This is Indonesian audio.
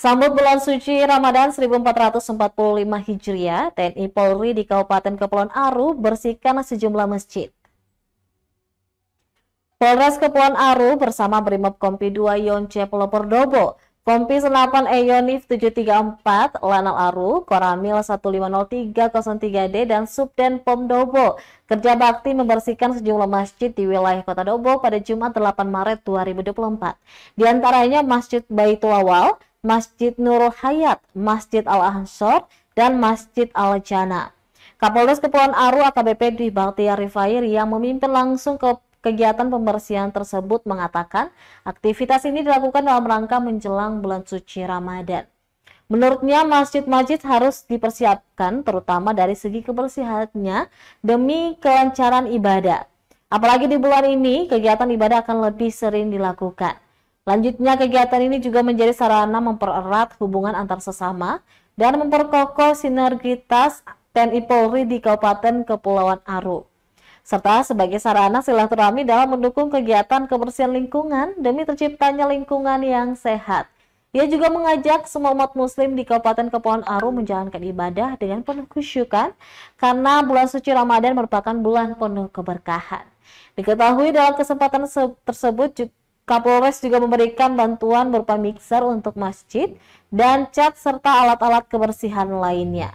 Sambut bulan suci Ramadan 1445 Hijriah, TNI Polri di Kabupaten Kepulauan Aru bersihkan sejumlah masjid. Polres Kepulauan Aru bersama Brimob Kompi 2 Yonce Dobo, Kompi Senapan Eyonif 734 Lanal Aru, Koramil 1503003D dan Subden Pom Dobo kerja bakti membersihkan sejumlah masjid di wilayah Kota Dobo pada Jumat 8 Maret 2024. Di antaranya Masjid Baitul Awal, Masjid Nurul Hayat, Masjid Al-Ansor, dan Masjid Al-Jana. Kapolres Kepulauan Aru AKBP Dwi Baktiar Rifair yang memimpin langsung ke kegiatan pembersihan tersebut mengatakan aktivitas ini dilakukan dalam rangka menjelang bulan suci Ramadan. Menurutnya masjid-masjid harus dipersiapkan terutama dari segi kebersihannya demi kelancaran ibadah. Apalagi di bulan ini kegiatan ibadah akan lebih sering dilakukan. Lanjutnya, kegiatan ini juga menjadi sarana mempererat hubungan antar sesama dan memperkokoh sinergitas TNI Polri di Kabupaten Kepulauan Aru, serta sebagai sarana silaturahmi dalam mendukung kegiatan kebersihan lingkungan demi terciptanya lingkungan yang sehat. Ia juga mengajak semua umat muslim di Kabupaten Kepulauan Aru menjalankan ibadah dengan penuh kusyukan karena bulan suci Ramadan merupakan bulan penuh keberkahan. Diketahui dalam kesempatan tersebut Kapolres juga memberikan bantuan berupa mixer untuk masjid dan cat serta alat-alat kebersihan lainnya.